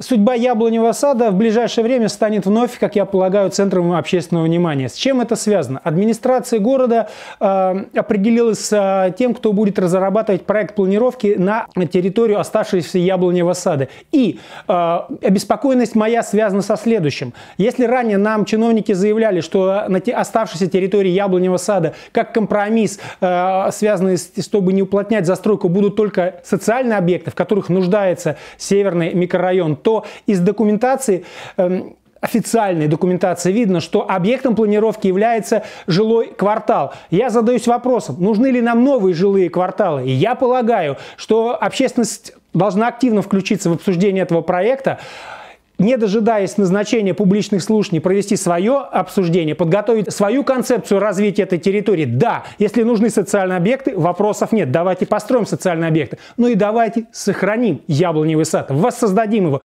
Судьба яблоневого сада в ближайшее время станет вновь, как я полагаю, центром общественного внимания. С чем это связано? Администрация города э, определилась с э, тем, кто будет разрабатывать проект планировки на территорию оставшейся яблоневого сада. И э, обеспокоенность моя связана со следующим. Если ранее нам чиновники заявляли, что на те, оставшейся территории яблоневого сада, как компромисс, э, связанный с, тем, чтобы не уплотнять застройку, будут только социальные объекты, в которых нуждается северный микрорайон то из документации эм, официальной документации видно, что объектом планировки является жилой квартал. Я задаюсь вопросом, нужны ли нам новые жилые кварталы? И я полагаю, что общественность должна активно включиться в обсуждение этого проекта, не дожидаясь назначения публичных слушаний, провести свое обсуждение, подготовить свою концепцию развития этой территории. Да, если нужны социальные объекты, вопросов нет. Давайте построим социальные объекты. Ну и давайте сохраним яблоневый сад, воссоздадим его.